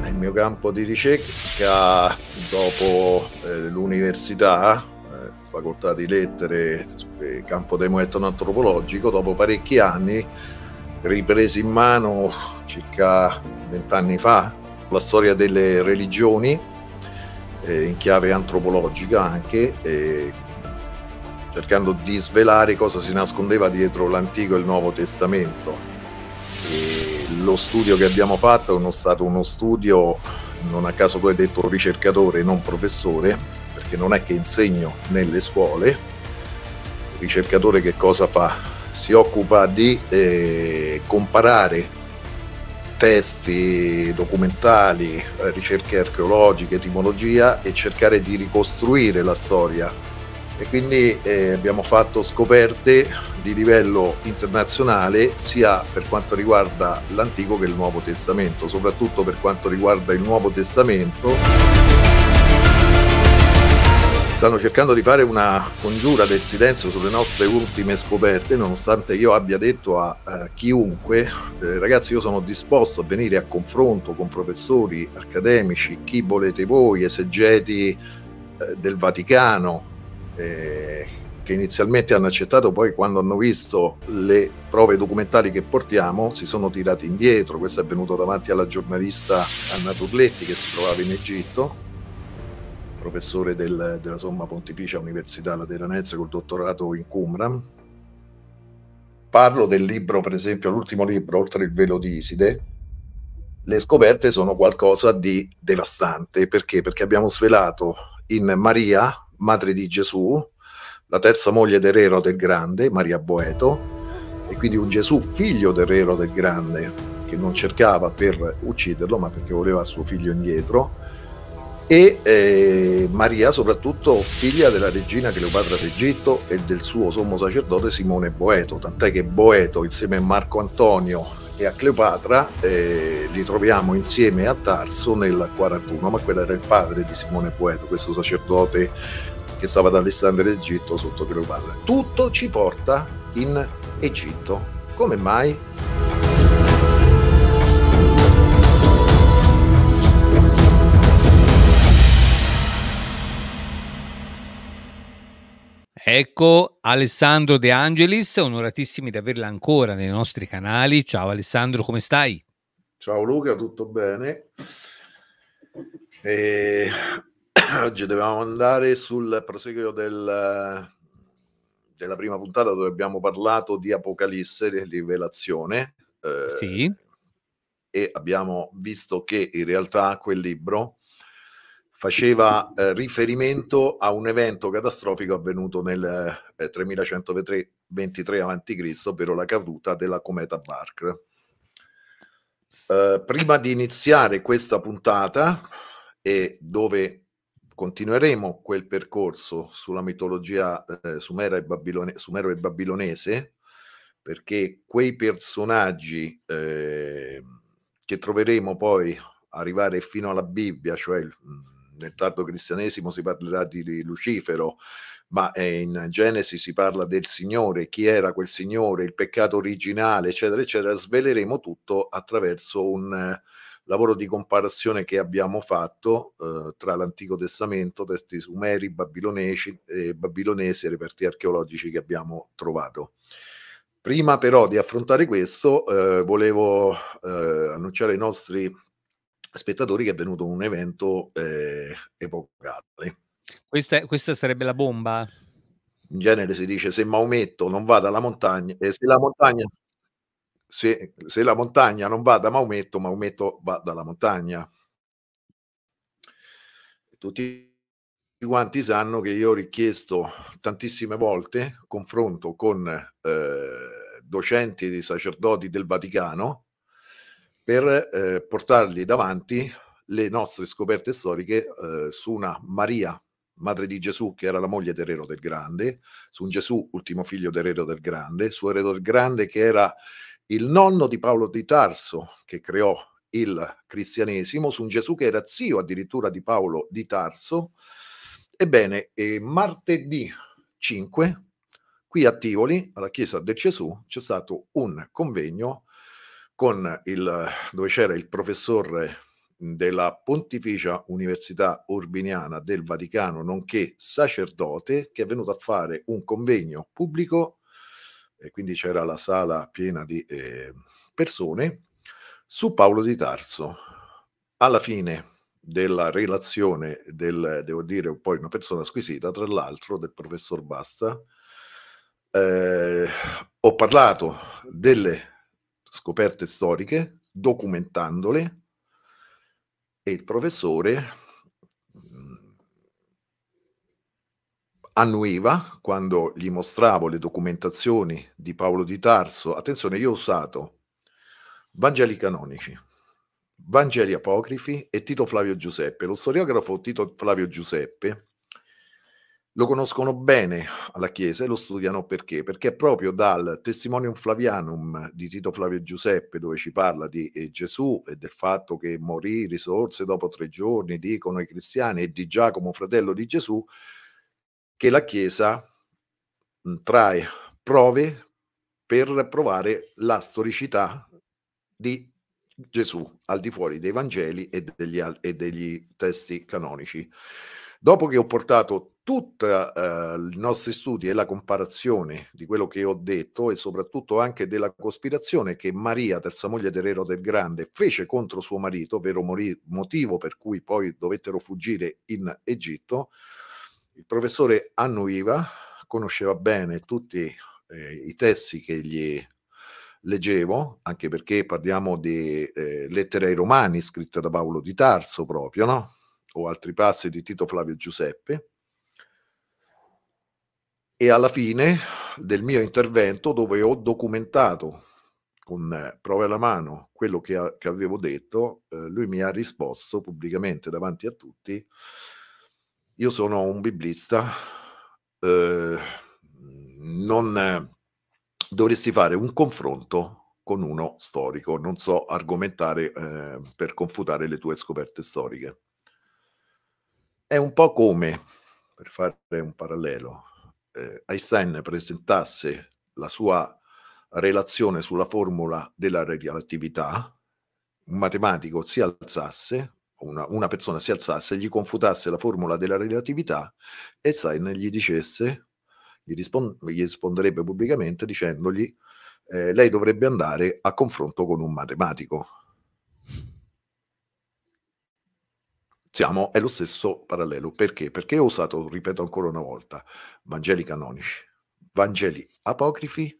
Nel mio campo di ricerca, dopo eh, l'università, eh, facoltà di lettere, eh, campo demoetano antropologico, dopo parecchi anni ripresi in mano circa vent'anni fa la storia delle religioni eh, in chiave antropologica anche, eh, cercando di svelare cosa si nascondeva dietro l'Antico e il Nuovo Testamento. E lo studio che abbiamo fatto è stato uno studio, non a caso tu hai detto ricercatore, non professore, perché non è che insegno nelle scuole. Il ricercatore che cosa fa? Si occupa di eh, comparare testi documentali, eh, ricerche archeologiche, etimologia e cercare di ricostruire la storia. E quindi eh, abbiamo fatto scoperte di livello internazionale sia per quanto riguarda l'Antico che il Nuovo Testamento, soprattutto per quanto riguarda il Nuovo Testamento stanno cercando di fare una congiura del silenzio sulle nostre ultime scoperte, nonostante io abbia detto a, a eh, chiunque, eh, ragazzi io sono disposto a venire a confronto con professori accademici, chi volete voi, esegeti eh, del Vaticano, eh, che inizialmente hanno accettato, poi quando hanno visto le prove documentali che portiamo si sono tirati indietro, questo è avvenuto davanti alla giornalista Anna Turletti che si trovava in Egitto professore del, della Somma Pontificia Università Lateranense col dottorato in Qumran. Parlo del libro, per esempio, l'ultimo libro, Oltre il velo di Iside. Le scoperte sono qualcosa di devastante, perché? Perché abbiamo svelato in Maria, madre di Gesù, la terza moglie d'Erero del Grande, Maria Boeto, e quindi un Gesù figlio d'Erero del Grande, che non cercava per ucciderlo, ma perché voleva suo figlio indietro, e eh, Maria, soprattutto figlia della regina Cleopatra d'Egitto e del suo sommo sacerdote Simone Boeto, tant'è che Boeto insieme a Marco Antonio e a Cleopatra eh, li troviamo insieme a Tarso nel 41, ma quello era il padre di Simone Boeto, questo sacerdote che stava ad Alessandria d'Egitto sotto Cleopatra. Tutto ci porta in Egitto. Come mai? Ecco Alessandro De Angelis, onoratissimi di averla ancora nei nostri canali. Ciao Alessandro, come stai? Ciao Luca, tutto bene? E oggi dovevamo andare sul proseguio del, della prima puntata dove abbiamo parlato di Apocalisse, di Rivelazione. Eh, sì. E abbiamo visto che in realtà quel libro faceva eh, riferimento a un evento catastrofico avvenuto nel eh, 3123 a.C., ovvero la caduta della cometa Bark. Eh, prima di iniziare questa puntata, e dove continueremo quel percorso sulla mitologia eh, sumera e babilone- sumero e babilonese, perché quei personaggi eh, che troveremo poi arrivare fino alla Bibbia, cioè il, mm, nel tardo cristianesimo si parlerà di Lucifero, ma eh, in Genesi si parla del Signore, chi era quel Signore, il peccato originale, eccetera, eccetera, sveleremo tutto attraverso un eh, lavoro di comparazione che abbiamo fatto eh, tra l'Antico Testamento, testi sumeri, babilonesi, eh, babilonesi e reperti archeologici che abbiamo trovato. Prima però di affrontare questo, eh, volevo eh, annunciare ai nostri spettatori che è venuto un evento eh, epocale. Questa, questa, sarebbe la bomba? In genere si dice se Maometto non va dalla montagna, eh, se la montagna... Se, se la montagna non va da Maometto, Maometto va dalla montagna. Tutti quanti sanno che io ho richiesto tantissime volte confronto con eh, docenti di sacerdoti del Vaticano per eh, portargli davanti le nostre scoperte storiche eh, su una Maria, madre di Gesù, che era la moglie d'Erero del Grande, su un Gesù, ultimo figlio d'Erero del Grande, su Erero del Grande che era il nonno di Paolo di Tarso, che creò il cristianesimo, su un Gesù che era zio addirittura di Paolo di Tarso. Ebbene, eh, martedì 5, qui a Tivoli, alla chiesa del Gesù, c'è stato un convegno con il, dove c'era il professore della Pontificia Università Urbiniana del Vaticano, nonché sacerdote, che è venuto a fare un convegno pubblico e quindi c'era la sala piena di eh, persone su Paolo di Tarso. Alla fine della relazione del, devo dire, poi una persona squisita, tra l'altro, del professor Basta, eh, ho parlato delle scoperte storiche, documentandole e il professore mm, annuiva quando gli mostravo le documentazioni di Paolo di Tarso. Attenzione, io ho usato Vangeli canonici, Vangeli apocrifi e Tito Flavio Giuseppe. Lo storiografo Tito Flavio Giuseppe lo conoscono bene alla Chiesa e lo studiano perché? Perché è proprio dal Testimonium Flavianum di Tito Flavio Giuseppe, dove ci parla di eh, Gesù e del fatto che morì, risorse dopo tre giorni, dicono i cristiani, e di Giacomo, fratello di Gesù, che la Chiesa trae prove per provare la storicità di Gesù al di fuori dei Vangeli e degli, e degli testi canonici. Dopo che ho portato tutti eh, i nostri studi e la comparazione di quello che ho detto e soprattutto anche della cospirazione che Maria, terza moglie di Rero del Grande, fece contro suo marito, vero motivo per cui poi dovettero fuggire in Egitto, il professore annuiva, conosceva bene tutti eh, i testi che gli leggevo, anche perché parliamo di eh, lettere ai Romani scritte da Paolo di Tarso proprio, no? o altri passi di Tito Flavio Giuseppe e alla fine del mio intervento dove ho documentato con eh, prove alla mano quello che, a, che avevo detto, eh, lui mi ha risposto pubblicamente davanti a tutti, io sono un biblista, eh, non eh, dovresti fare un confronto con uno storico, non so argomentare eh, per confutare le tue scoperte storiche. È un po' come, per fare un parallelo, eh, Einstein presentasse la sua relazione sulla formula della relatività, un matematico si alzasse, una, una persona si alzasse, gli confutasse la formula della relatività e Einstein gli dicesse, gli, rispon- gli risponderebbe pubblicamente dicendogli eh, lei dovrebbe andare a confronto con un matematico Siamo, è lo stesso parallelo. Perché? Perché ho usato, ripeto ancora una volta, Vangeli canonici, Vangeli apocrifi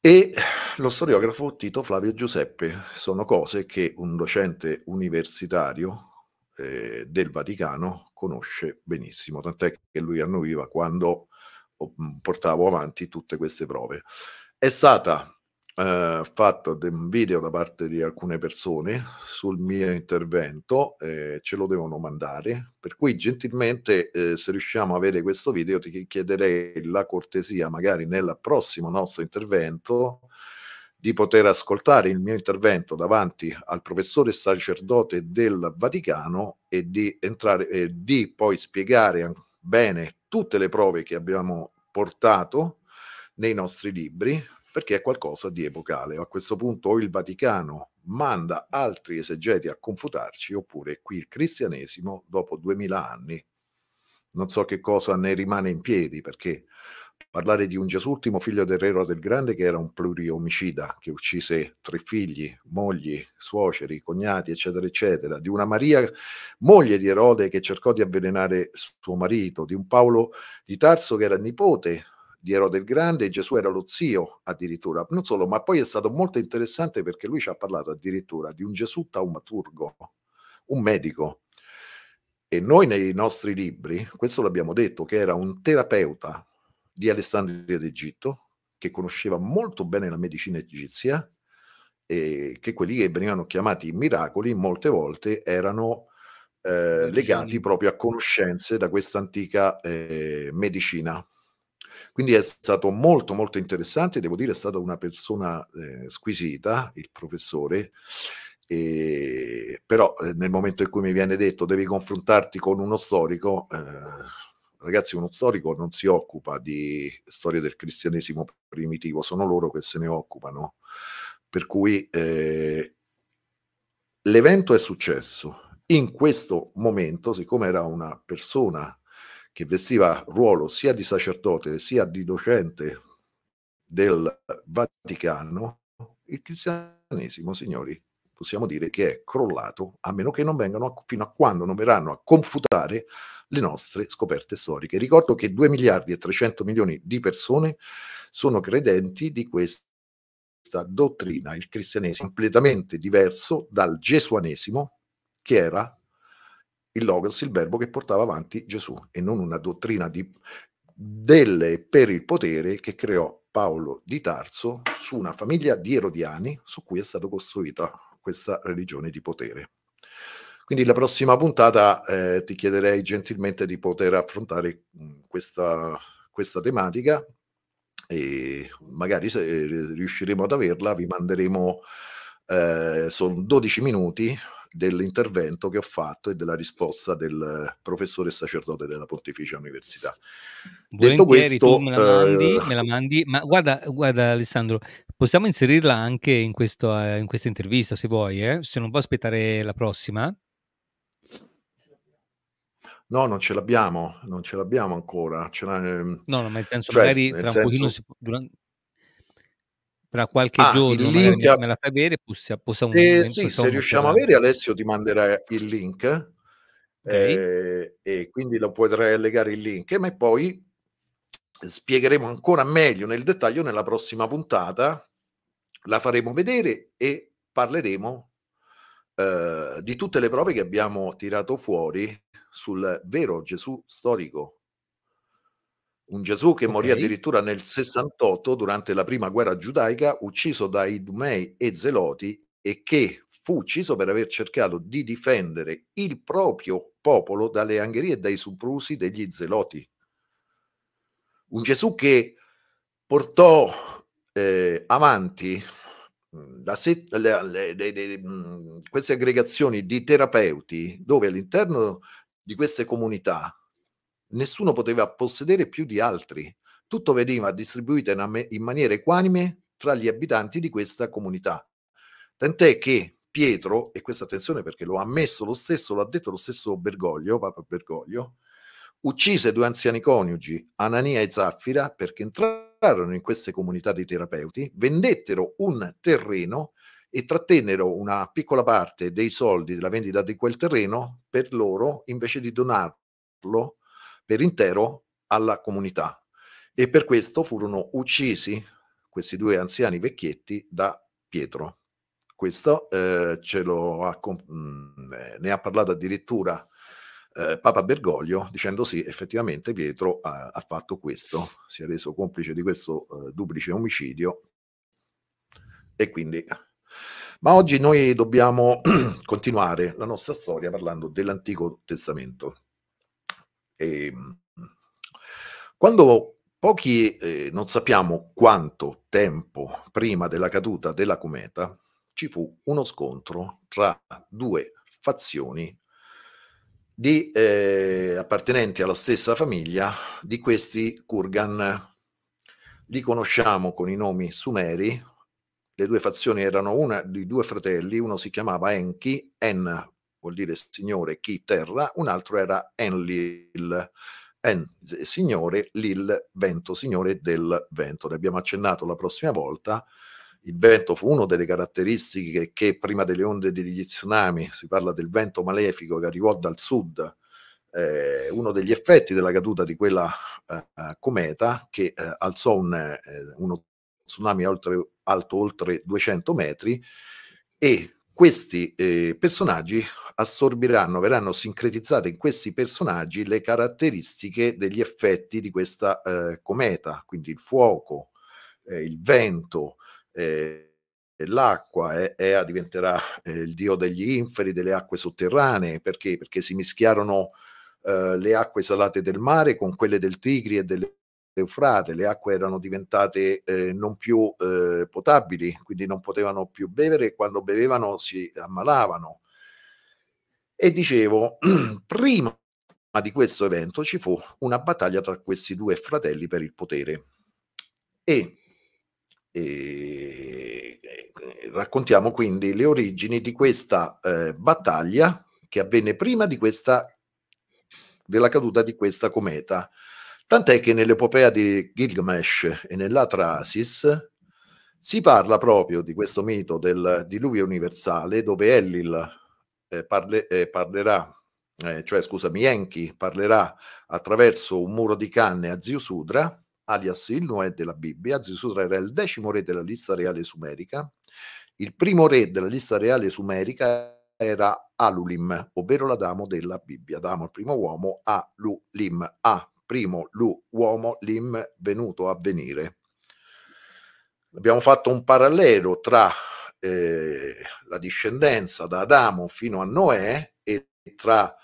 e lo storiografo Tito Flavio Giuseppe. Sono cose che un docente universitario eh, del Vaticano conosce benissimo, tant'è che lui annuiva quando mm, portavo avanti tutte queste prove. È stata eh, fatto un video da parte di alcune persone sul mio intervento, eh, ce lo devono mandare, per cui gentilmente eh, se riusciamo a avere questo video ti chiederei la cortesia, magari nel prossimo nostro intervento, di poter ascoltare il mio intervento davanti al professore sacerdote del Vaticano e di, entrare, eh, di poi spiegare bene tutte le prove che abbiamo portato nei nostri libri perché è qualcosa di epocale. A questo punto o il Vaticano manda altri esegeti a confutarci oppure qui il cristianesimo dopo duemila anni non so che cosa ne rimane in piedi perché parlare di un Gesù figlio del re del grande che era un pluriomicida che uccise tre figli, mogli, suoceri, cognati eccetera eccetera, di una Maria moglie di Erode che cercò di avvelenare suo marito, di un Paolo di Tarso che era nipote di Erode il Grande, Gesù era lo zio addirittura, non solo, ma poi è stato molto interessante perché lui ci ha parlato addirittura di un Gesù taumaturgo, un medico. E noi nei nostri libri, questo l'abbiamo detto, che era un terapeuta di Alessandria d'Egitto, che conosceva molto bene la medicina egizia, e che quelli che venivano chiamati miracoli molte volte erano eh, legati proprio a conoscenze da questa antica eh, medicina quindi è stato molto molto interessante, devo dire è stata una persona eh, squisita, il professore, e, però eh, nel momento in cui mi viene detto devi confrontarti con uno storico, eh, ragazzi uno storico non si occupa di storia del cristianesimo primitivo, sono loro che se ne occupano. Per cui eh, l'evento è successo. In questo momento, siccome era una persona che vestiva ruolo sia di sacerdote sia di docente del Vaticano, il cristianesimo, signori, possiamo dire che è crollato, a meno che non vengano, fino a quando non verranno a confutare le nostre scoperte storiche. Ricordo che 2 miliardi e 300 milioni di persone sono credenti di questa dottrina, il cristianesimo, completamente diverso dal gesuanesimo, che era il logos, il verbo che portava avanti Gesù e non una dottrina di, delle per il potere che creò Paolo di Tarso su una famiglia di erodiani su cui è stata costruita questa religione di potere. Quindi la prossima puntata eh, ti chiederei gentilmente di poter affrontare mm, questa, questa tematica e magari se eh, riusciremo ad averla vi manderemo, eh, sono 12 minuti, dell'intervento che ho fatto e della risposta del professore sacerdote della Pontificia Università. Volentieri, Detto questo, me la, mandi, eh... me la mandi, ma guarda, guarda Alessandro, possiamo inserirla anche in, questo, eh, in questa intervista se vuoi, eh? se non puoi aspettare la prossima. No, non ce l'abbiamo, non ce l'abbiamo ancora. Ce ehm, no, no, ma nel senso, cioè, magari tra un senso... pochino si può, durante, fra qualche ah, giorno link... me la fai avere possiamo, possiamo eh, sì, se riusciamo a avere Alessio ti manderà il link okay. eh, e quindi lo potrai allegare il link ma poi spiegheremo ancora meglio nel dettaglio nella prossima puntata la faremo vedere e parleremo eh, di tutte le prove che abbiamo tirato fuori sul vero Gesù storico un Gesù che okay. morì addirittura nel 68 durante la prima guerra giudaica, ucciso da Idumei e Zeloti e che fu ucciso per aver cercato di difendere il proprio popolo dalle angherie e dai soprusi degli Zeloti. Un Gesù che portò eh, avanti mm, set- le, le, le, mh, mm, queste aggregazioni di terapeuti dove all'interno di queste comunità nessuno poteva possedere più di altri. Tutto veniva distribuito in maniera equanime tra gli abitanti di questa comunità. Tant'è che Pietro, e questa attenzione perché lo ha ammesso lo stesso, lo ha detto lo stesso Bergoglio, Papa Bergoglio, uccise due anziani coniugi, Anania e Zaffira, perché entrarono in queste comunità di terapeuti, vendettero un terreno e trattennero una piccola parte dei soldi della vendita di quel terreno per loro invece di donarlo per intero alla comunità e per questo furono uccisi questi due anziani vecchietti da Pietro. Questo eh, ha, mm, eh, ne ha parlato addirittura eh, Papa Bergoglio dicendo sì, effettivamente Pietro ha, ha, fatto questo, si è reso complice di questo eh, duplice omicidio e quindi... Ma oggi noi dobbiamo continuare la nostra storia parlando dell'Antico Testamento. E, ehm, quando pochi eh, non sappiamo quanto tempo prima della caduta della cometa ci fu uno scontro tra due fazioni di eh, appartenenti alla stessa famiglia di questi Kurgan. Li conosciamo con i nomi sumeri. Le due fazioni erano una di due fratelli, uno si chiamava Enki, En vuol dire signore, chi, terra, un altro era Enlil, en, signore, lil, vento, signore del vento. Ne abbiamo accennato la prossima volta. Il vento fu una delle caratteristiche che prima delle onde degli tsunami, si parla del vento malefico che arrivò dal sud, eh, uno degli effetti della caduta di quella eh, cometa che eh, alzò un, eh, uno tsunami oltre, alto oltre 200 metri e questi eh, personaggi assorbiranno, verranno sincretizzate in questi personaggi le caratteristiche degli effetti di questa eh, cometa, quindi il fuoco, eh, il vento, eh, l'acqua, eh, Ea diventerà eh, il dio degli inferi, delle acque sotterranee, perché? Perché si mischiarono eh, le acque salate del mare con quelle del Tigri e delle Eufrate, le acque erano diventate eh, non più eh, potabili, quindi non potevano più bevere e quando bevevano si ammalavano. E dicevo, prima di questo evento ci fu una battaglia tra questi due fratelli per il potere. E, e raccontiamo quindi le origini di questa eh, battaglia che avvenne prima di questa, della caduta di questa cometa Tant'è che nell'epopea di Gilgamesh e nell'Atrasis si parla proprio di questo mito del diluvio universale dove Ellil eh, parle, eh, parlerà, eh, cioè scusami, Enki parlerà attraverso un muro di canne a Zio Sudra, alias il Noè della Bibbia. Zio Sudra era il decimo re della lista reale sumerica. Il primo re della lista reale sumerica era Alulim, ovvero l'Adamo della Bibbia. Adamo, il primo uomo, Alulim, A primo lu uomo lim venuto a venire. Abbiamo fatto un parallelo tra eh, la discendenza da Adamo fino a Noè e tra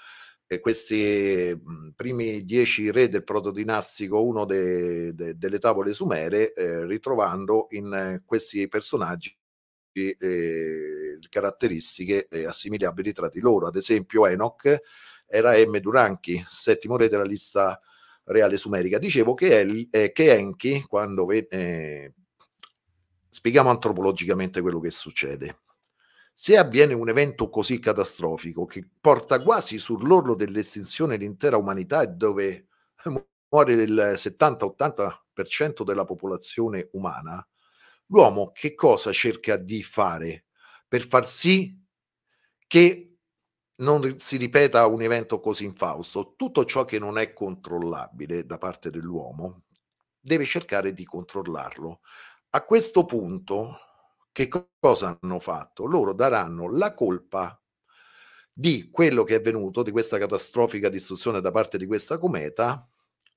eh, questi mm, primi dieci re del protodinastico, uno de, de, delle tavole sumere, eh, ritrovando in eh, questi personaggi eh, caratteristiche eh, assimilabili tra di loro. Ad esempio Enoch era M. Duranchi, settimo re della lista reale sumerica. Dicevo che, El, eh, che Enki, quando eh, spieghiamo antropologicamente quello che succede, se avviene un evento così catastrofico che porta quasi sull'orlo dell'estinzione l'intera umanità e dove muore il 70-80% della popolazione umana, l'uomo che cosa cerca di fare per far sì che non si ripeta un evento così infausto. Tutto ciò che non è controllabile da parte dell'uomo deve cercare di controllarlo. A questo punto, che cosa hanno fatto? Loro daranno la colpa di quello che è avvenuto, di questa catastrofica distruzione da parte di questa cometa,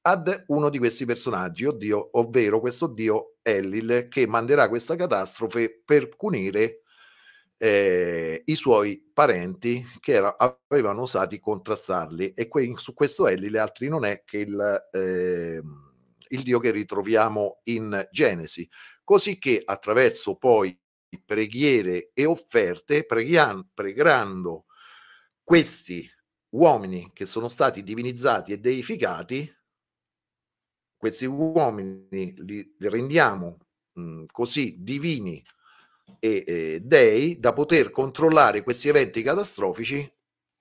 ad uno di questi personaggi, oddio, ovvero questo dio Ellil, che manderà questa catastrofe per punire eh, i suoi parenti che era, avevano osato contrastarli e que- su questo Eli le altri non è che il, eh, il Dio che ritroviamo in Genesi, così che attraverso poi preghiere e offerte, preghian- pregando questi uomini che sono stati divinizzati e deificati, questi uomini li, li rendiamo mh, mhmm, così divini e eh, dei da poter controllare questi eventi catastrofici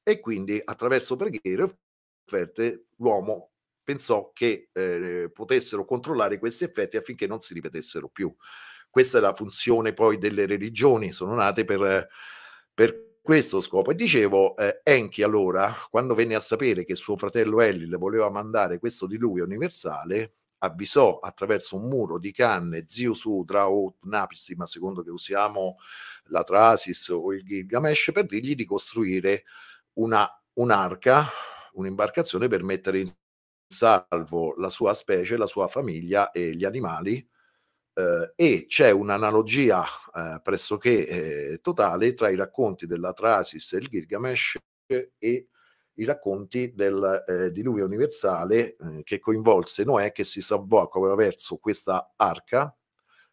e quindi attraverso preghiere offerte l'uomo pensò che eh, potessero controllare questi effetti affinché non si ripetessero più. Questa è la funzione poi delle religioni, sono nate per, per questo scopo. E dicevo, eh, Enchi allora, quando venne a sapere che suo fratello Ellil voleva mandare questo diluvio universale, avvisò attraverso un muro di canne Zio Sutra o Napisti, ma secondo che usiamo la Trasis o il Gilgamesh, per dirgli di costruire una, un'arca, un'imbarcazione per mettere in salvo la sua specie, la sua famiglia e gli animali. Eh, e c'è un'analogia eh, pressoché eh, totale tra i racconti della Trasis e il Gilgamesh e i racconti del eh, diluvio universale eh, che coinvolse Noè che si salvò attraverso questa arca.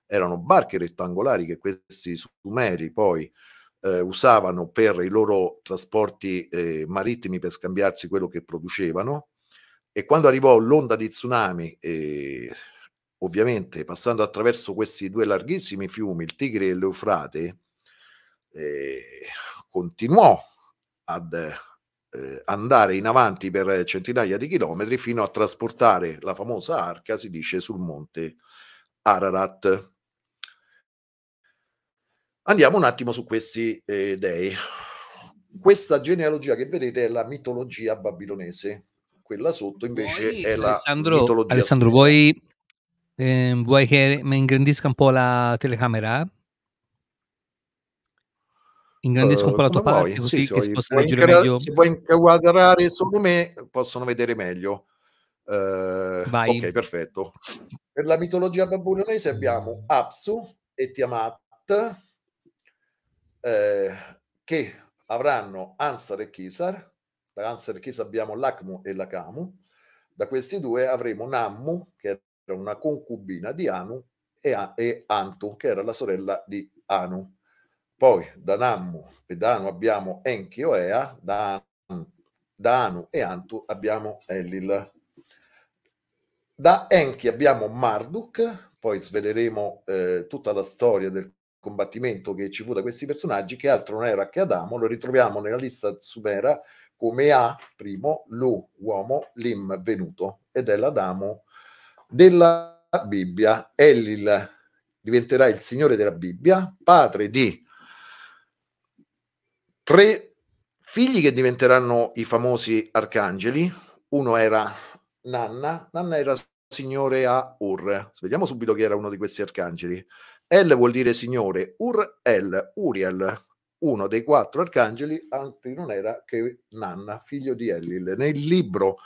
Erano barche rettangolari che questi sumeri poi eh, usavano per i loro trasporti eh, marittimi per scambiarsi quello che producevano. E quando arrivò l'onda di tsunami, ovviamente passando attraverso questi due larghissimi fiumi, il Tigre e l'Eufrate, eh, continuò ad eh, andare in avanti per centinaia di chilometri fino a trasportare la famosa arca, si dice, sul monte Ararat. Andiamo un attimo su questi eh, dei. Questa genealogia che vedete è la mitologia babilonese, quella sotto invece Poi, è la mitologia. Alessandro, vuoi, eh, vuoi che mi ingrandisca un po' la telecamera? ingrandisco un eh, po' la tua parte vuoi, così sì, che si possa leggere ingra- meglio. Se vuoi inquadrare solo me, possono vedere meglio. Uh, ok, perfetto. Per la mitologia babilonese abbiamo Apsu e Tiamat eh, che avranno Ansar e Kisar. Da Ansar e Kisar abbiamo Lakmu e Lakamu. Da questi due avremo Nammu, che era una concubina di Anu, e, A- e Antu, che era la sorella di Anu poi da Nammu e da abbiamo Enki Oea, da, da Anu e Antu abbiamo Elil. Da Enki abbiamo Marduk, poi sveleremo eh, tutta la storia del combattimento che ci fu da questi personaggi, che altro non era che Adamo, lo ritroviamo nella lista sumera come A, primo, Lu, uomo, Lim, venuto, ed è l'Adamo della Bibbia. Elil diventerà il signore della Bibbia, padre di Tre figli che diventeranno i famosi arcangeli. Uno era Nanna, Nanna era signore a Ur. Vediamo subito chi era uno di questi arcangeli. El vuol dire signore, Ur El, Uriel, uno dei quattro arcangeli, altri non era che Nanna, figlio di Ellil. Nel libro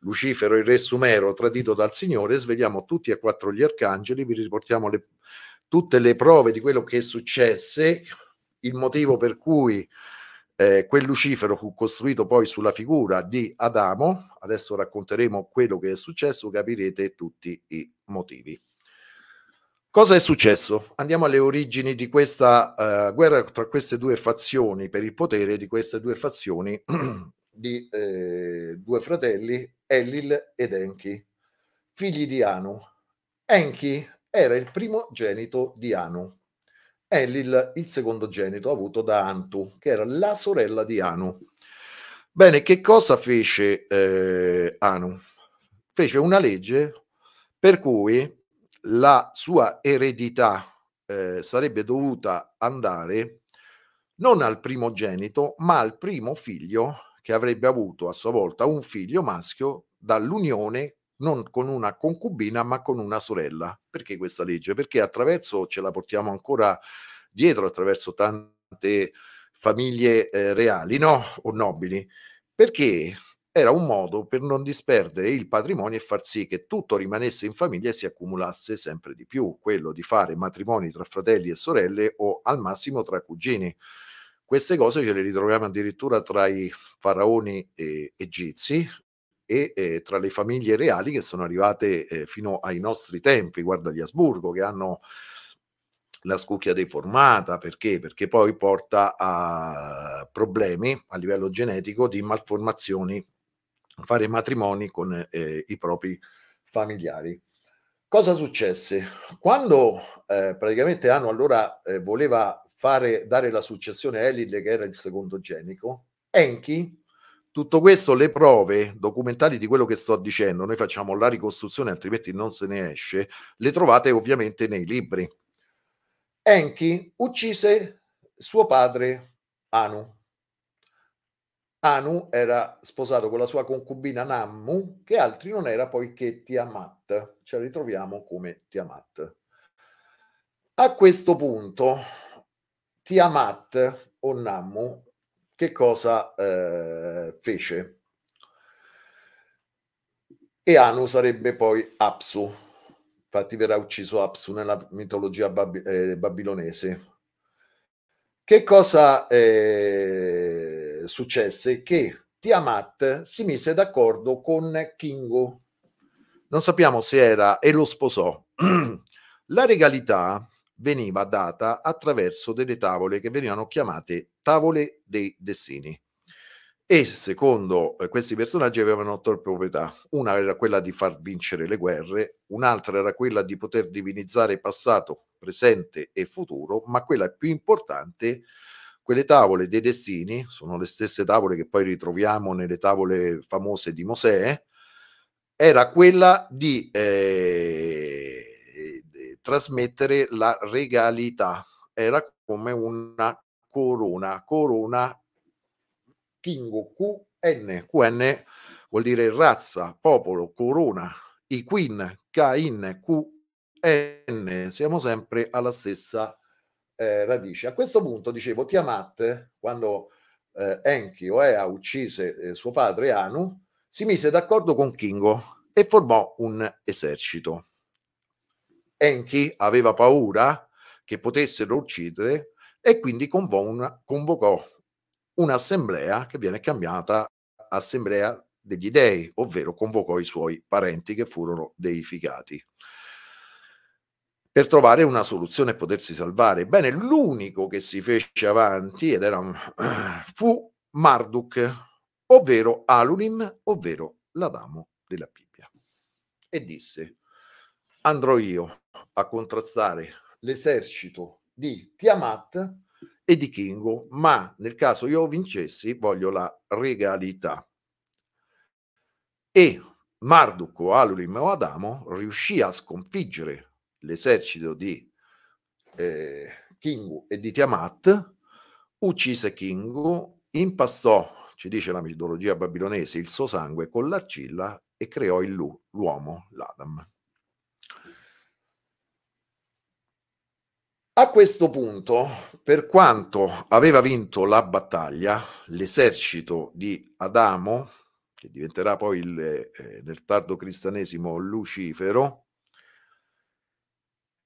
Lucifero, il re sumero, tradito dal Signore, svegliamo tutti e quattro gli arcangeli, vi riportiamo le, tutte le prove di quello che successe, il motivo per cui eh, quel lucifero fu costruito poi sulla figura di Adamo, adesso racconteremo quello che è successo, capirete tutti i motivi. Cosa è successo? Andiamo alle origini di questa eh, guerra tra queste due fazioni per il potere di queste due fazioni di eh, due fratelli, Elil ed Enki, figli di Anu. Enki era il primogenito di Anu è il, il secondogenito avuto da Antu, che era la sorella di Anu. Bene, che cosa fece eh, Anu? Fece una legge per cui la sua eredità eh, sarebbe dovuta andare non al primogenito, ma al primo figlio che avrebbe avuto a sua volta un figlio maschio dall'unione non con una concubina, ma con una sorella. Perché questa legge? Perché attraverso ce la portiamo ancora dietro, attraverso tante famiglie eh, reali, no? O nobili. Perché era un modo per non disperdere il patrimonio e far sì che tutto rimanesse in famiglia e si accumulasse sempre di più, quello di fare matrimoni tra fratelli e sorelle o al massimo tra cugini. Queste cose ce le ritroviamo addirittura tra i faraoni egizi e eh, tra le famiglie reali che sono arrivate eh, fino ai nostri tempi, guarda gli Asburgo che hanno la scucchia deformata, perché? Perché poi porta a problemi a livello genetico di malformazioni, fare matrimoni con eh, i propri familiari. Cosa successe? Quando eh, praticamente Anu allora eh, voleva fare, dare la successione a Elile, che era il secondogenito, Enki tutto questo, le prove documentali di quello che sto dicendo, noi facciamo la ricostruzione, altrimenti non se ne esce, le trovate ovviamente nei libri. Enki uccise suo padre Anu. Anu era sposato con la sua concubina Nammu, che altri non era poiché Tiamat. Ci ritroviamo come Tiamat. A questo punto, Tiamat o Nammu che cosa eh, fece? E Anu sarebbe poi Apsu, infatti verrà ucciso Apsu nella mitologia bab- eh, babilonese. Che cosa eh, successe? Che Tiamat si mise d'accordo con Kingo, non sappiamo se era, e lo sposò. La regalità veniva data attraverso delle tavole che venivano chiamate tavole dei destini. E secondo eh, questi personaggi avevano tre proprietà. Una era quella di far vincere le guerre, un'altra era quella di poter divinizzare passato, presente e futuro, ma quella più importante, quelle tavole dei destini, sono le stesse tavole che poi ritroviamo nelle tavole famose di Mosè, era quella di eh, trasmettere la regalità, era come una corona, corona Kingo QN, QN vuol dire razza, popolo, corona, i Queen, kain QN, siamo sempre alla stessa eh, radice. A questo punto, dicevo, Tiamat, quando eh, Enki oea uccise eh, suo padre Anu, si mise d'accordo con Kingo e formò un esercito. Enki aveva paura che potessero uccidere e quindi convocò un'assemblea che viene chiamata Assemblea degli Dei, ovvero convocò i suoi parenti che furono deificati per trovare una soluzione e potersi salvare. Bene, l'unico che si fece avanti ed era, fu Marduk, ovvero Alunim, ovvero l'Adamo della Bibbia, e disse, andrò io a contrastare l'esercito di Tiamat e di Kingo, ma nel caso io vincessi voglio la regalità. E Marduk o Alulim o Adamo riuscì a sconfiggere l'esercito di eh, Kingu e di Tiamat, uccise Kingu, impastò, ci dice la mitologia babilonese, il suo sangue con l'arcilla e creò il, l'uomo, l'Adam. A questo punto, per quanto aveva vinto la battaglia, l'esercito di Adamo, che diventerà poi il, eh, nel tardo cristianesimo Lucifero,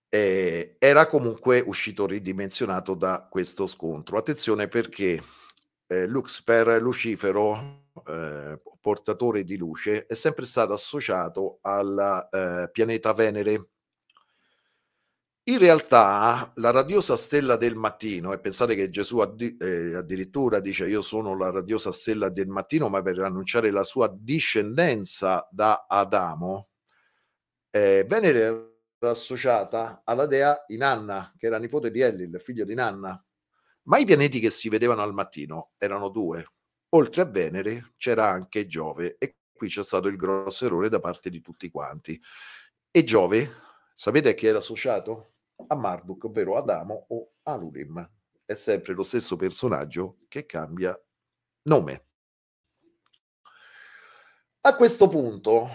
eh, era comunque uscito ridimensionato da questo scontro. Attenzione perché eh, Lux per Lucifero, eh, portatore di luce, è sempre stato associato al eh, pianeta Venere in realtà la radiosa stella del mattino, e pensate che Gesù addi- eh, addirittura dice io sono la radiosa stella del mattino, ma per annunciare la sua discendenza da Adamo, eh, Venere era associata alla dea Inanna, che era nipote di il figlio di Nanna. Ma i pianeti che si vedevano al mattino erano due. Oltre a Venere c'era anche Giove e qui c'è stato il grosso errore da parte di tutti quanti. E Giove, sapete a chi era associato? a Marduk, ovvero Adamo o Alurim. È sempre lo stesso personaggio che cambia nome. A questo punto,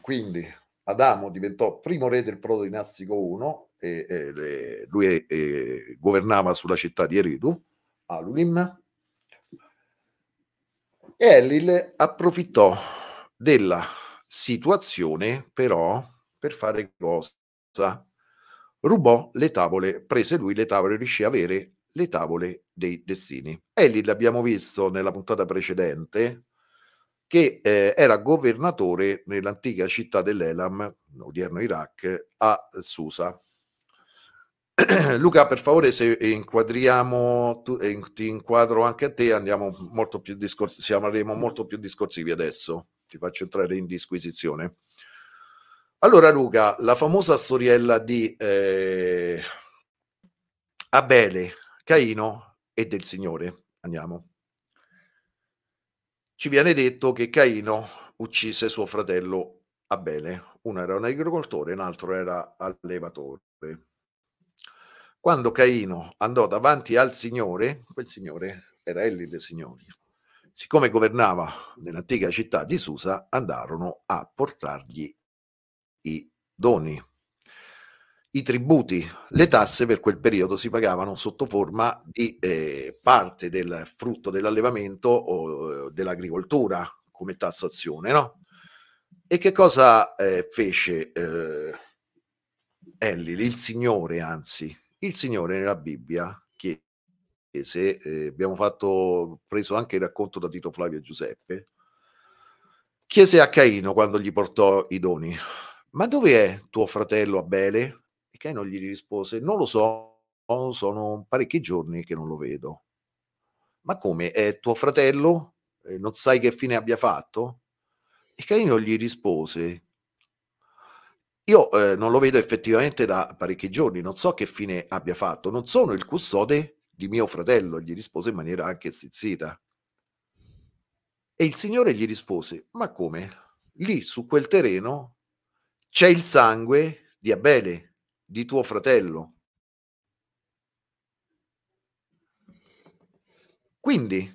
quindi, Adamo diventò primo re del Proto-Dinastico I e, e le, lui e, eh, governava sulla città di Eridu, Alulim, e Elil approfittò della situazione però per fare cosa? rubò le tavole, prese lui le tavole, riuscì a avere le tavole dei destini. Ellie l'abbiamo visto nella puntata precedente, che eh, era governatore nell'antica città dell'Elam, odierno Iraq, a Susa. Luca, per favore, se inquadriamo, tu, eh, ti inquadro anche a te, andiamo molto più discorsi, siamo molto più discorsivi adesso, ti faccio entrare in disquisizione. Allora, Luca, la famosa storiella di eh, Abele, Caino e del Signore. Andiamo. Ci viene detto che Caino uccise suo fratello Abele. Uno era un agricoltore, un altro era allevatore. Quando Caino andò davanti al Signore, quel Signore era Elli dei Signori, siccome governava nell'antica città di Susa, andarono a portargli i doni, i tributi, le tasse per quel periodo si pagavano sotto forma di eh, parte del frutto dell'allevamento o eh, dell'agricoltura come tassazione, no? E che cosa eh, fece eh, Ellil, il Signore, anzi, il Signore nella Bibbia chiese, eh, abbiamo fatto, preso anche il racconto da Tito Flavio Giuseppe, chiese a Caino quando gli portò i doni, ma dove è tuo fratello Abele? E Caino gli rispose, non lo so, sono parecchi giorni che non lo vedo. Ma come, è tuo fratello? Eh, non sai che fine abbia fatto? E Caino gli rispose, io eh, non lo vedo effettivamente da parecchi giorni, non so che fine abbia fatto, non sono il custode di mio fratello, gli rispose in maniera anche stizzita. E il Signore gli rispose, ma come? Lì su quel terreno c'è il sangue di Abele, di tuo fratello. Quindi,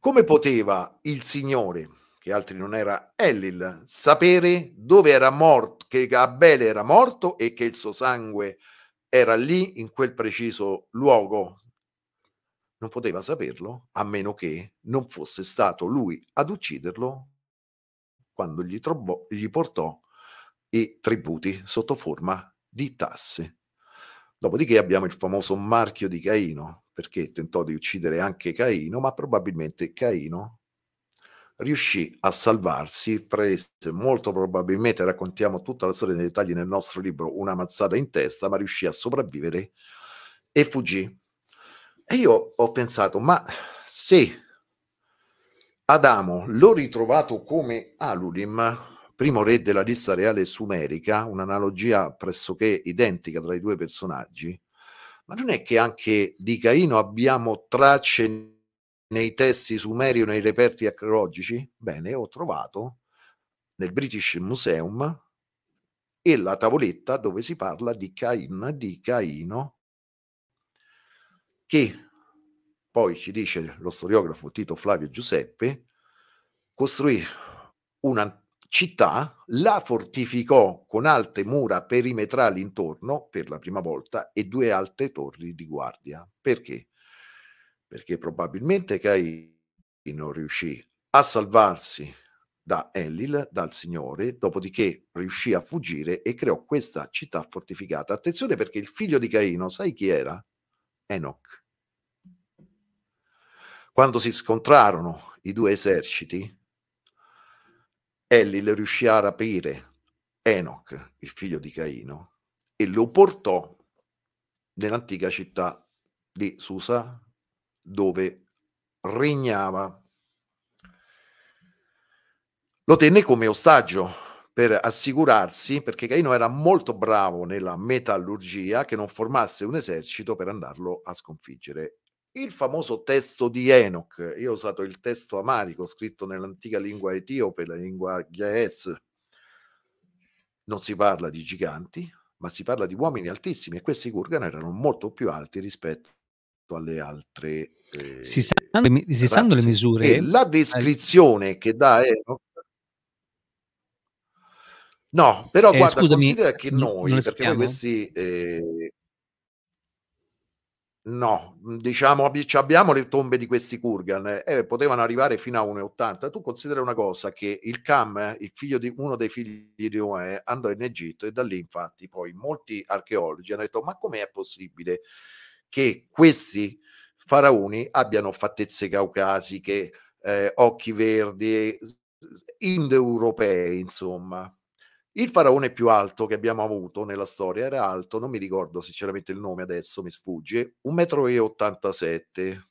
come poteva il Signore, che altri non era Ellil, sapere dove era morto, che Abele era morto e che il suo sangue era lì in quel preciso luogo? Non poteva saperlo, a meno che non fosse stato lui ad ucciderlo quando gli, trovò, gli portò e tributi sotto forma di tasse. Dopodiché abbiamo il famoso marchio di Caino, perché tentò di uccidere anche Caino, ma probabilmente Caino riuscì a salvarsi, prese molto probabilmente, raccontiamo tutta la storia nei dettagli nel nostro libro, una mazzata in testa, ma riuscì a sopravvivere e fuggì. E io ho pensato, ma se Adamo l'ho ritrovato come Alulim, primo re della lista reale sumerica, un'analogia pressoché identica tra i due personaggi, ma non è che anche di Caino abbiamo tracce nei testi sumeri o nei reperti archeologici? Bene, ho trovato nel British Museum e la tavoletta dove si parla di Cain, di Caino, che poi ci dice lo storiografo Tito Flavio Giuseppe, costruì una città, la fortificò con alte mura perimetrali intorno per la prima volta e due alte torri di guardia. Perché? Perché probabilmente Caino riuscì a salvarsi da Elil, dal Signore, dopodiché riuscì a fuggire e creò questa città fortificata. Attenzione perché il figlio di Caino, sai chi era? Enoch. Quando si scontrarono i due eserciti, Eli le riuscì a rapire Enoch, il figlio di Caino, e lo portò nell'antica città di Susa, dove regnava. Lo tenne come ostaggio per assicurarsi, perché Caino era molto bravo nella metallurgia, che non formasse un esercito per andarlo a sconfiggere il famoso testo di Enoch. Io ho usato il testo amarico scritto nell'antica lingua etiope, la lingua Gyaes. Non si parla di giganti, ma si parla di uomini altissimi e questi Gurgan erano molto più alti rispetto alle altre. Eh, si stanno, le, le misure. E la descrizione che dà Enoch. No, però eh, guarda, scusami, considera che noi, perché noi questi eh, No, diciamo abbiamo le tombe di questi Kurgan eh, potevano arrivare fino a 1,80. Tu considera una cosa che il Cam, il figlio di uno dei figli di Noè, andò in Egitto e da lì infatti poi molti archeologi hanno detto ma com'è possibile che questi faraoni abbiano fattezze caucasiche, eh, occhi verdi, indoeuropei insomma. Il faraone più alto che abbiamo avuto nella storia era alto, non mi ricordo sinceramente il nome adesso, mi sfugge, 1,87 m,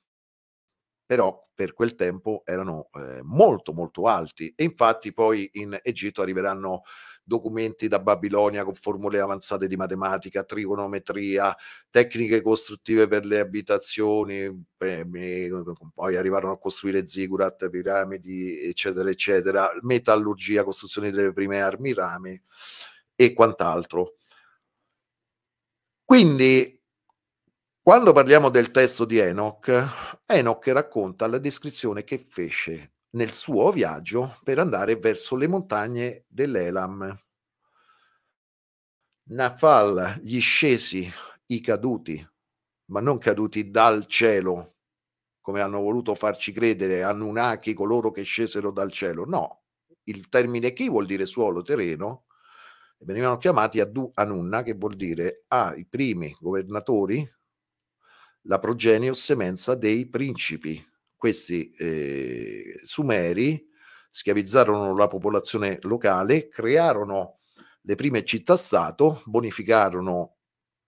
però per quel tempo erano eh, molto molto alti e infatti poi in Egitto arriveranno documenti da Babilonia con formule avanzate di matematica, trigonometria, tecniche costruttive per le abitazioni, eh, poi arrivarono a costruire zigurat, piramidi, eccetera, eccetera, metallurgia, costruzione delle prime armi rame e quant'altro. Quindi quando parliamo del testo di Enoch, Enoch racconta la descrizione che fece nel suo viaggio per andare verso le montagne dell'Elam. Nafal, gli scesi, i caduti, ma non caduti dal cielo, come hanno voluto farci credere Anunnaki, coloro che scesero dal cielo. No, il termine chi vuol dire suolo, terreno, venivano chiamati Adu Anunna, che vuol dire ai ah, primi governatori la progenie o semenza dei principi. Questi eh, sumeri schiavizzarono la popolazione locale, crearono le prime città-stato, bonificarono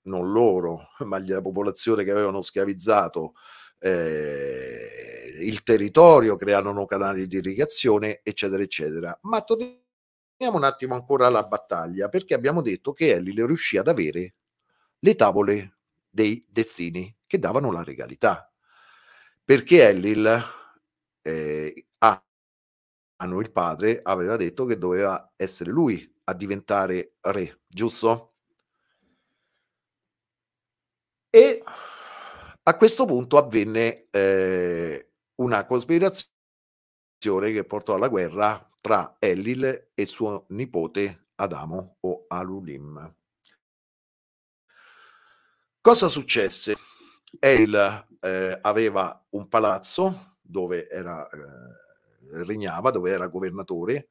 non loro, ma la popolazione che avevano schiavizzato eh, il territorio, crearono canali di irrigazione, eccetera, eccetera. Ma torniamo un attimo ancora alla battaglia, perché abbiamo detto che Elile riuscì ad avere le tavole dei destini, che davano la regalità. Perché Ellil eh, noi il padre, aveva detto che doveva essere lui a diventare re, giusto? E a questo punto avvenne eh, una cospirazione che portò alla guerra tra Ellil e suo nipote Adamo o Alulim. Cosa successe? El eh, aveva un palazzo dove era, eh, regnava, dove era governatore,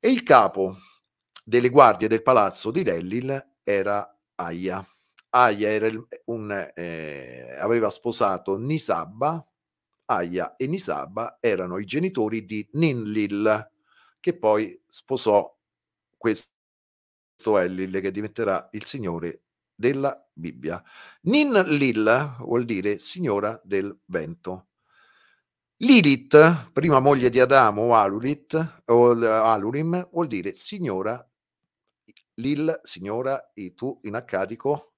e il capo delle guardie del palazzo di Lellil era Aya. Aya era un, eh, aveva sposato Nisabba, Aya e Nisabba erano i genitori di Ninlil, che poi sposò questo Ellil che diventerà il signore della Bibbia. Nin Lil vuol dire signora del vento. Lilith, prima moglie di Adamo o, o Alurim, vuol dire signora Lil, signora e tu in accadico,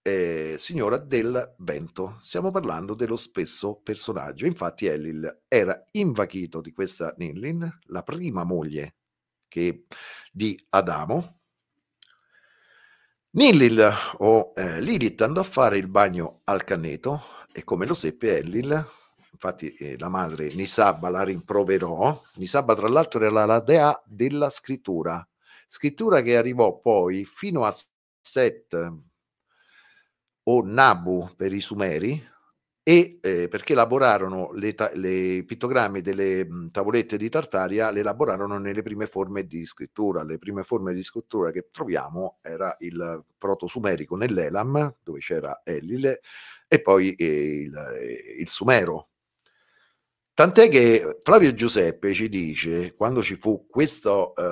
eh, signora del vento. Stiamo parlando dello stesso personaggio. Infatti Elil era invachito di questa Ninlin, la prima moglie che, di Adamo, Nillil o eh, Lilith andò a fare il bagno al canneto e come lo seppe Ellil, infatti eh, la madre Nisabba la rimproverò, Nisabba tra l'altro era la dea della scrittura, scrittura che arrivò poi fino a Set o Nabu per i Sumeri, e eh, perché elaborarono le, ta- le pittogrammi delle mh, mhmm, tavolette di Tartaria, le elaborarono nelle prime forme di scrittura. Le prime forme di scrittura che troviamo era il proto-sumerico nell'Elam, dove c'era Elile, e poi eh, il, eh, il sumero. Tant'è che Flavio Giuseppe ci dice, quando ci fu questo eh,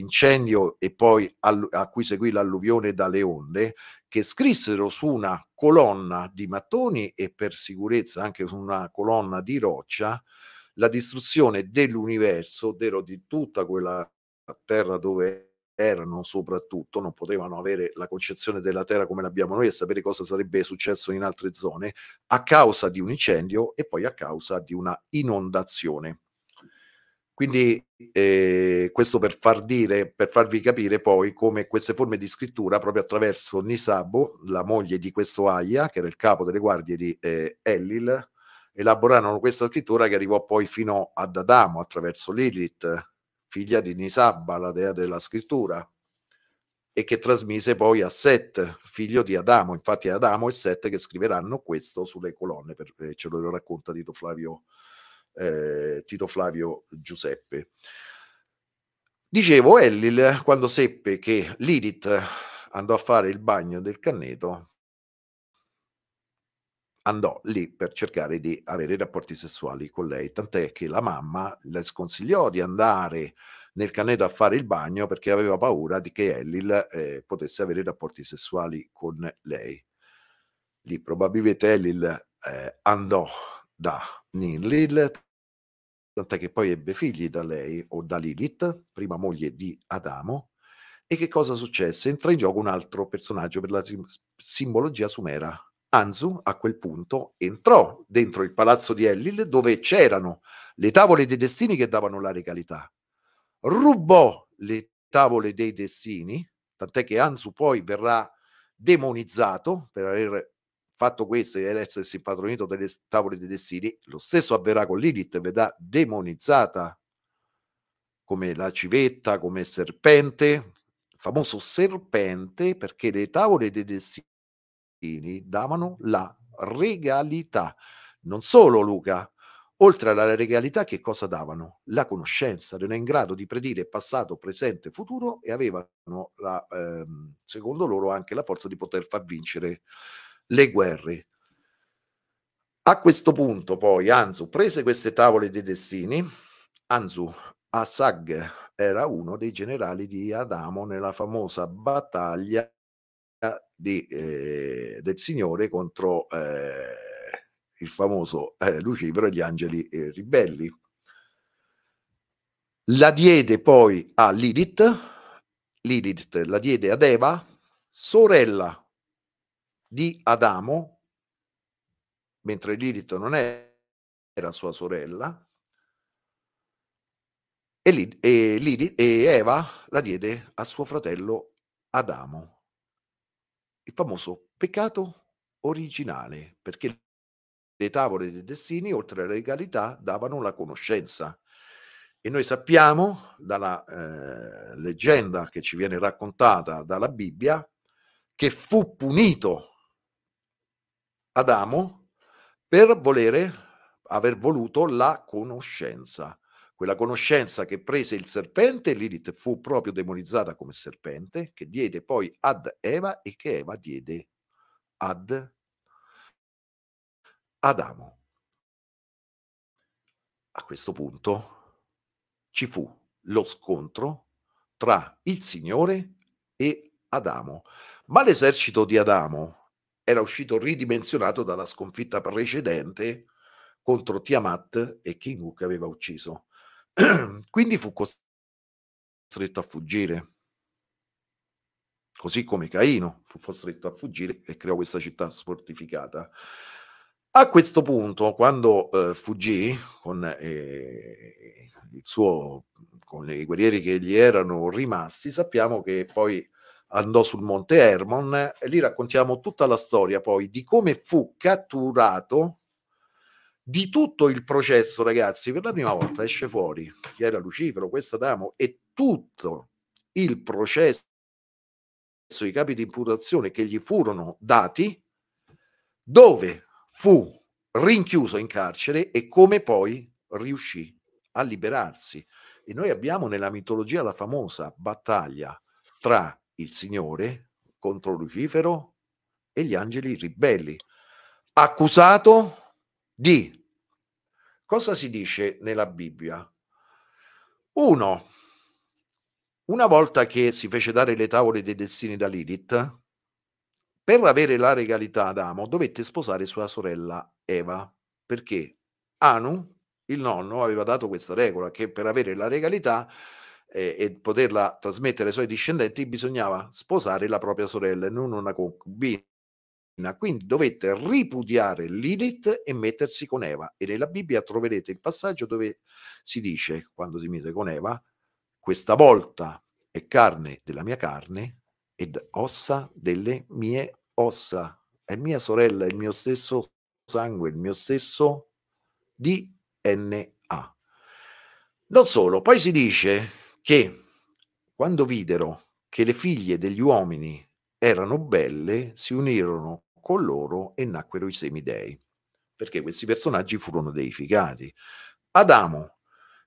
incendio e poi a cui seguì l'alluvione dalle onde, che scrissero su una colonna di mattoni e per sicurezza anche su una colonna di roccia la distruzione dell'universo, ovvero di tutta quella terra dove erano soprattutto, non potevano avere la concezione della terra come l'abbiamo noi e sapere cosa sarebbe successo in altre zone, a causa di un incendio e poi a causa di una inondazione. Quindi eh, questo per, far dire, per farvi capire poi come queste forme di scrittura, proprio attraverso Nisabo, la moglie di questo Aya, che era il capo delle guardie di eh, Elil, elaborarono questa scrittura che arrivò poi fino ad Adamo attraverso Lilith, figlia di Nisabba, la dea della scrittura, e che trasmise poi a Set, figlio di Adamo. Infatti è Adamo e Set che scriveranno questo sulle colonne, per, eh, ce lo racconta Tito Flavio eh, Tito Flavio Giuseppe. Dicevo, Ellil, quando seppe che Lilith andò a fare il bagno del canneto, andò lì per cercare di avere rapporti sessuali con lei, tant'è che la mamma le sconsigliò di andare nel canneto a fare il bagno perché aveva paura di che Ellil eh, potesse avere rapporti sessuali con lei. Lì probabilmente Ellil eh, andò da Ninlil, tant'è che poi ebbe figli da lei o da Lilith, prima moglie di Adamo, e che cosa successe? Entra in gioco un altro personaggio per la simbologia sumera. Anzu a quel punto entrò dentro il palazzo di Ellil dove c'erano le tavole dei destini che davano la regalità. Rubò le tavole dei destini, tant'è che Anzu poi verrà demonizzato per aver Fatto questo, e essersi impadronito delle tavole dei destini, lo stesso avverrà con Lilith, verrà demonizzata come la civetta, come serpente, il famoso serpente, perché le tavole dei destini davano la regalità. Non solo Luca, oltre alla regalità che cosa davano? La conoscenza, erano in grado di predire passato, presente, futuro e avevano, la, ehm, secondo loro, anche la forza di poter far vincere le guerre. A questo punto poi Anzu prese queste tavole dei destini, Anzu Asag era uno dei generali di Adamo nella famosa battaglia di, eh, del Signore contro eh, il famoso eh, Lucifero e gli angeli eh, ribelli. La diede poi a Lilith, Lilith la diede ad Eva, sorella di Adamo, mentre Lilith non era sua sorella, e, Lid- e, Lilith, e Eva la diede a suo fratello Adamo. Il famoso peccato originale, perché le tavole dei destini, oltre alla legalità, davano la conoscenza. E noi sappiamo dalla eh, leggenda che ci viene raccontata dalla Bibbia che fu punito Adamo per volere, aver voluto la conoscenza. Quella conoscenza che prese il serpente, Lilith fu proprio demonizzata come serpente, che diede poi ad Eva e che Eva diede ad Adamo. A questo punto ci fu lo scontro tra il Signore e Adamo. Ma l'esercito di Adamo era uscito ridimensionato dalla sconfitta precedente contro Tiamat e King Hook aveva ucciso. Quindi fu costretto a fuggire, così come Caino fu costretto a fuggire e creò questa città sportificata. A questo punto, quando eh, fuggì con, eh, suo, con i guerrieri che gli erano rimasti, sappiamo che poi andò sul Monte Hermon e lì raccontiamo tutta la storia poi di come fu catturato di tutto il processo, ragazzi, per la prima volta esce fuori chi era Lucifero, questo Adamo e tutto il processo, i capi di imputazione che gli furono dati, dove fu rinchiuso in carcere e come poi riuscì a liberarsi. E noi abbiamo nella mitologia la famosa battaglia tra il Signore contro Lucifero e gli angeli ribelli, accusato di... Cosa si dice nella Bibbia? Uno, una volta che si fece dare le tavole dei destini da Lilith, per avere la regalità Adamo dovette sposare sua sorella Eva, perché Anu, il nonno, aveva dato questa regola che per avere la regalità eh, e poterla trasmettere ai suoi discendenti, bisognava sposare la propria sorella e non una concubina. Quindi dovette ripudiare Lilith e mettersi con Eva. E nella Bibbia troverete il passaggio dove si dice, quando si mise con Eva, questa volta è carne della mia carne ed ossa delle mie ossa. È mia sorella, il mio stesso sangue, il mio stesso DNA. Non solo, poi si dice che quando videro che le figlie degli uomini erano belle, si unirono con loro e nacquero i semidei, perché questi personaggi furono deificati. Adamo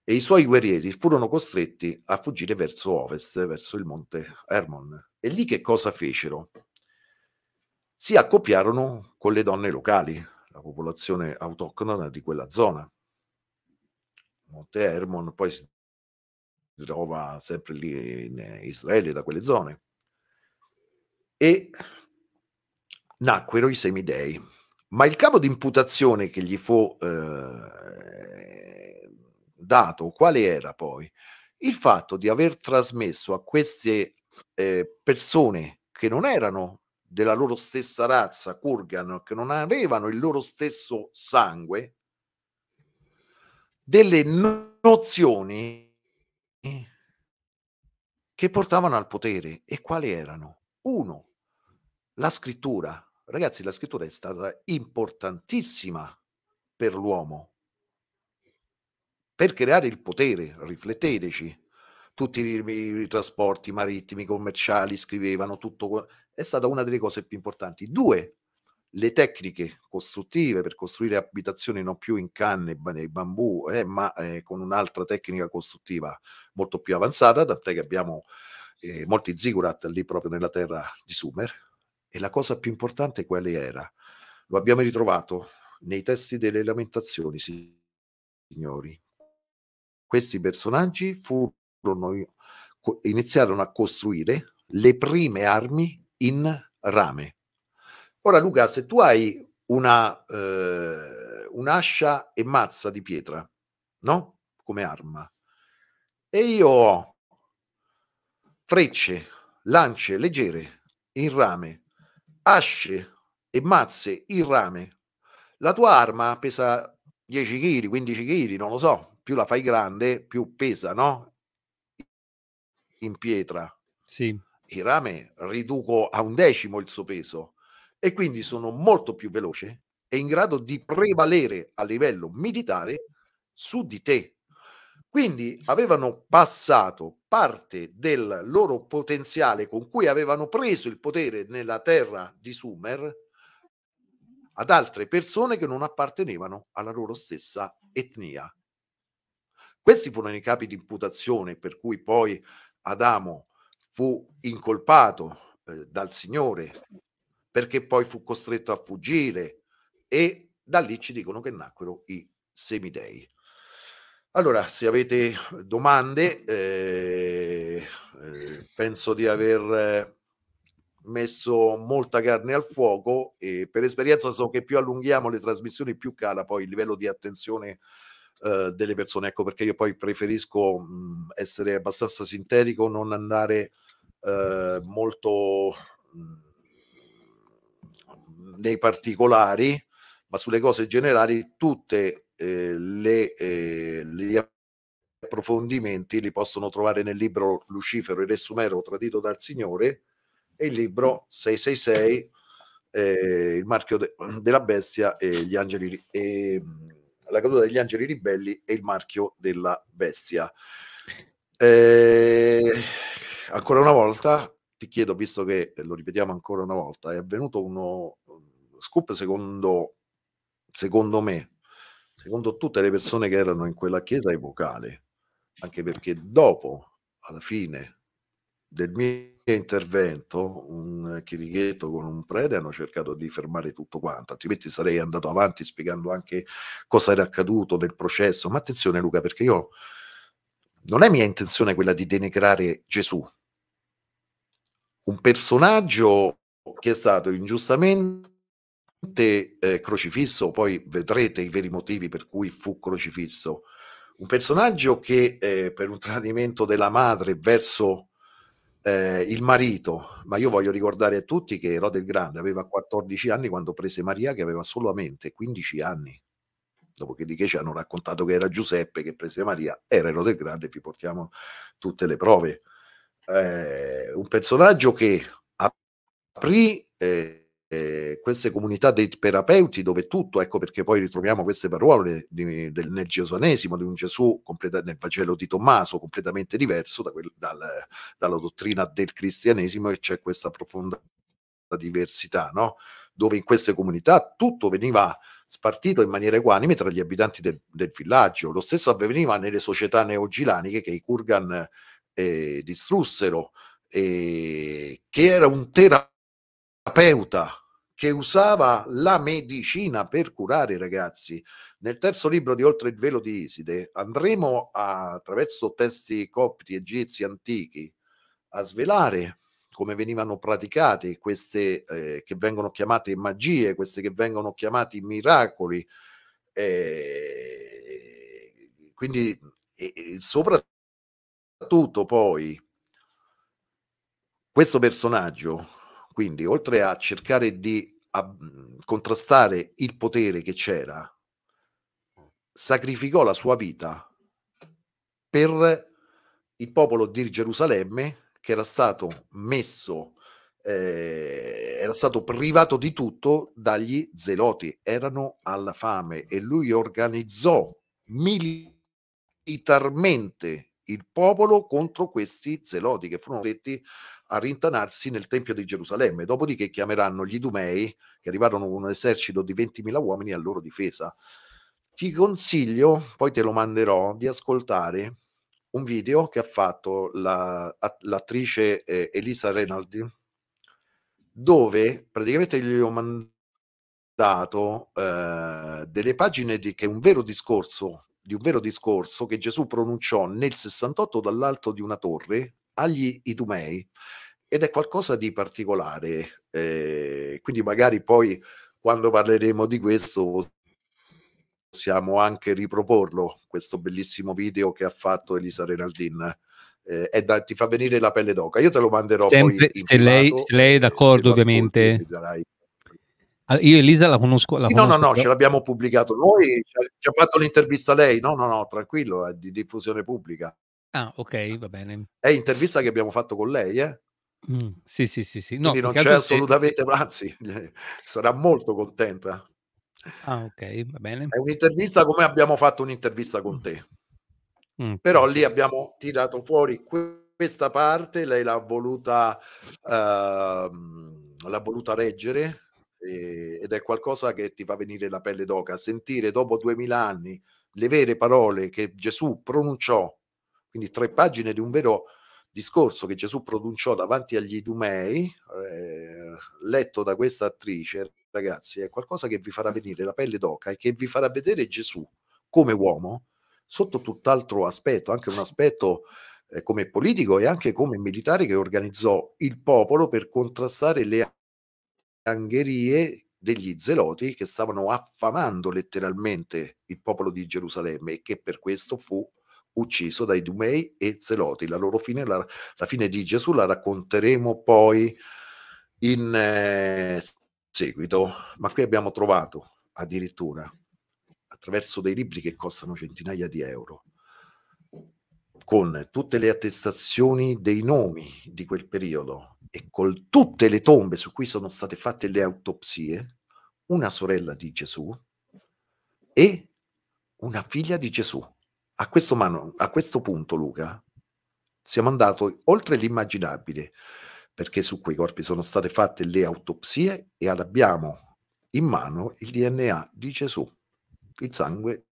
e i suoi guerrieri furono costretti a fuggire verso ovest, verso il monte Hermon. E lì che cosa fecero? Si accoppiarono con le donne locali, la popolazione autoctona di quella zona. Monte Hermon poi si si trova sempre lì in Israele, da quelle zone. E nacquero i semidei, ma il capo di imputazione che gli fu eh, dato, quale era poi? Il fatto di aver trasmesso a queste eh, persone che non erano della loro stessa razza, Kurgan, che non avevano il loro stesso sangue, delle nozioni eh. che portavano al potere. E quali erano? Uno, la scrittura. Ragazzi, la scrittura è stata importantissima per l'uomo, per creare il potere, rifletteteci. Tutti i, i, i trasporti marittimi, commerciali scrivevano tutto. È stata una delle cose più importanti. Due, le tecniche costruttive per costruire abitazioni non più in canne e bambù, eh, ma eh, con un'altra tecnica costruttiva molto più avanzata, tant'è che abbiamo eh, molti zigurat lì proprio nella terra di Sumer. E la cosa più importante quale era? Lo abbiamo ritrovato nei testi delle lamentazioni, signori. Questi personaggi furono, iniziarono a costruire le prime armi in rame Ora Luca, se tu hai una, eh, un'ascia e mazza di pietra, no? Come arma, e io ho frecce, lance leggere in rame, asce e mazze in rame, la tua arma pesa 10 kg, 15 kg, non lo so, più la fai grande, più pesa, no? In pietra. Sì. Il rame riduco a un decimo il suo peso e quindi sono molto più veloce e in grado di prevalere a livello militare su di te. Quindi avevano passato parte del loro potenziale con cui avevano preso il potere nella terra di Sumer ad altre persone che non appartenevano alla loro stessa etnia. Questi furono i capi di imputazione per cui poi Adamo fu incolpato eh, dal Signore perché poi fu costretto a fuggire e da lì ci dicono che nacquero i semidei. Allora, se avete domande, eh, eh penso di aver eh, messo molta carne al fuoco e per esperienza so che più allunghiamo le trasmissioni più cala poi il livello di attenzione eh, delle persone. Ecco perché io poi preferisco mh, essere abbastanza sintetico, non andare eh, molto... Mh, nei particolari, ma sulle cose generali tutte eh, le, eh, le approfondimenti li possono trovare nel libro Lucifero, e re sumero tradito dal Signore e il libro 666, eh, il marchio de- della bestia e gli angeli, e, ehm, la caduta degli angeli ribelli e il marchio della bestia. Eh, ancora una volta ti chiedo, visto che eh, lo ripetiamo ancora una volta, è avvenuto uno scoop secondo, secondo me, secondo tutte le persone che erano in quella chiesa epocale, anche perché dopo, alla fine del mio intervento, un chirichetto con un prete hanno cercato di fermare tutto quanto, altrimenti sarei andato avanti spiegando anche cosa era accaduto del processo. Ma attenzione Luca, perché io non è mia intenzione quella di denigrare Gesù, un personaggio che è stato ingiustamente eh, crocifisso, poi vedrete i veri motivi per cui fu crocifisso, un personaggio che eh, per un tradimento della madre verso eh, il marito, ma io voglio ricordare a tutti che Erode il Grande aveva 14 anni quando prese Maria che aveva solamente 15 anni. Dopodiché ci hanno raccontato che era Giuseppe che prese Maria, era Erode il Grande, vi portiamo tutte le prove eh, un personaggio che aprì eh, eh, queste comunità dei terapeuti dove tutto, ecco perché poi ritroviamo queste parole di, del, nel gesuanesimo di un Gesù completa, nel Vangelo di Tommaso completamente diverso da quel, dal, dalla dottrina del cristianesimo e c'è questa profonda diversità, no? dove in queste comunità tutto veniva spartito in maniera equanime tra gli abitanti del, del villaggio, lo stesso avveniva nelle società neogilaniche che i Kurgan eh, distrussero, eh, che era un terapeuta che usava la medicina per curare i ragazzi. Nel terzo libro di Oltre il velo di Iside andremo a, attraverso testi copti egizi antichi a svelare come venivano praticate queste eh, che vengono chiamate magie, queste che vengono chiamate miracoli. Eh, quindi e, e sopra soprattutto poi questo personaggio, quindi oltre a cercare di a, contrastare il potere che c'era, sacrificò la sua vita per il popolo di Gerusalemme che era stato messo, eh, era stato privato di tutto dagli zeloti, erano alla fame e lui organizzò militarmente il popolo contro questi zeloti che furono detti a rintanarsi nel Tempio di Gerusalemme. Dopodiché chiameranno gli Idumei, che arrivarono con un esercito di 20.000 uomini a loro difesa. Ti consiglio, poi te lo manderò, di ascoltare un video che ha fatto la, l'attrice eh, Elisa Renaldi, dove praticamente gli ho mandato eh, delle pagine di, che è un vero discorso di un vero discorso che Gesù pronunciò nel 68 dall'alto di una torre agli Idumei ed è qualcosa di particolare. Eh, quindi magari poi quando parleremo di questo possiamo anche riproporlo, questo bellissimo video che ha fatto Elisa Renaldin. Eh, da, ti fa venire la pelle d'oca. Io te lo manderò. Sempre, se, lei, se, lei, è d'accordo ovviamente. Ascolti, Ah, io Elisa la conosco. La sì, conosco no, no, no, ce l'abbiamo pubblicato noi, ci ha fatto l'intervista lei. No, no, no, tranquillo, è di diffusione pubblica. Ah, ok, va bene. È intervista che abbiamo fatto con lei, eh? Mm, sì, sì, sì, sì. No, Quindi non c'è assolutamente, se... anzi, sarà molto contenta. Ah, ok, va bene. È un'intervista come abbiamo fatto un'intervista con te. Mm. Però lì abbiamo tirato fuori questa parte, lei l'ha voluta, uh, l'ha voluta reggere ed è qualcosa che ti fa venire la pelle d'oca. Sentire dopo duemila anni le vere parole che Gesù pronunciò, quindi tre pagine di un vero discorso che Gesù pronunciò davanti agli Idumei, eh, letto da questa attrice, ragazzi, è qualcosa che vi farà venire la pelle d'oca e che vi farà vedere Gesù come uomo sotto tutt'altro aspetto, anche un aspetto eh, come politico e anche come militare che organizzò il popolo per contrastare le angherie degli zeloti che stavano affamando letteralmente il popolo di Gerusalemme e che per questo fu ucciso dai Dumei e Zeloti. La loro fine, la, la fine di Gesù la racconteremo poi in eh, seguito, ma qui abbiamo trovato addirittura attraverso dei libri che costano centinaia di euro con tutte le attestazioni dei nomi di quel periodo e con tutte le tombe su cui sono state fatte le autopsie, una sorella di Gesù e una figlia di Gesù. A questo, mano, a questo punto, Luca, siamo andati oltre l'immaginabile, perché su quei corpi sono state fatte le autopsie e abbiamo in mano il DNA di Gesù, il sangue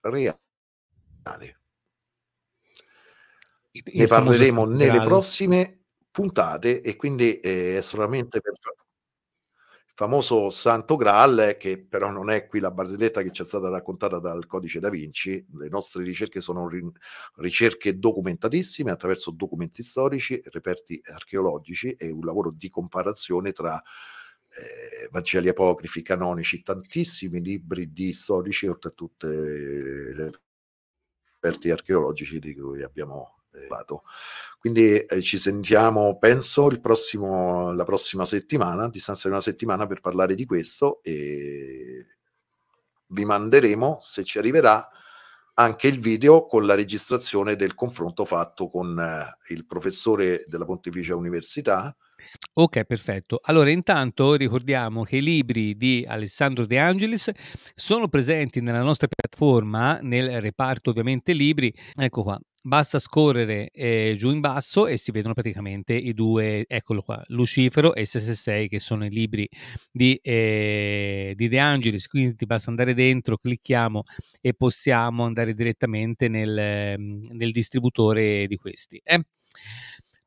reale ne parleremo nelle grado. prossime puntate e quindi eh, è solamente per il famoso Santo Graal eh, che però non è qui la barzelletta che ci è stata raccontata dal codice da Vinci le nostre ricerche sono ricerche documentatissime attraverso documenti storici reperti archeologici e un lavoro di comparazione tra eh, Vangeli apocrifi, canonici, tantissimi libri di storici, oltre a tutti i reperti archeologici di cui abbiamo quindi eh, ci sentiamo, penso, prossimo, la prossima settimana, a distanza di una settimana, per parlare di questo e vi manderemo, se ci arriverà, anche il video con la registrazione del confronto fatto con eh, il professore della Pontificia Università. Ok, perfetto. Allora, intanto ricordiamo che i libri di Alessandro De Angelis sono presenti nella nostra piattaforma, nel reparto ovviamente libri. Ecco qua, basta scorrere eh, giù in basso e si vedono praticamente i due, eccolo qua, Lucifero e SS6 che sono i libri di, eh, di De Angelis, quindi basta andare dentro, clicchiamo e possiamo andare direttamente nel, mhmm, nel distributore di questi. Eh?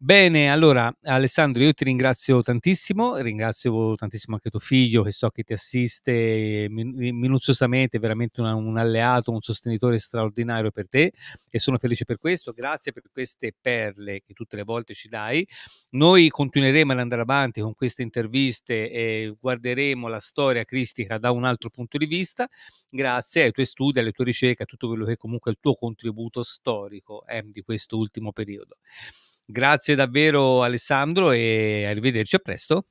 Bene, allora Alessandro, io ti ringrazio tantissimo, ringrazio tantissimo anche tuo figlio che so che ti assiste minuziosamente, veramente una, un alleato, un sostenitore straordinario per te e sono felice per questo, grazie per queste perle che tutte le volte ci dai. Noi continueremo ad andare avanti con queste interviste e guarderemo la storia cristica da un altro punto di vista, grazie ai tuoi studi, alle tue ricerche, a tutto quello che comunque è il tuo contributo storico eh, di questo ultimo periodo. Grazie davvero Alessandro e arrivederci a presto.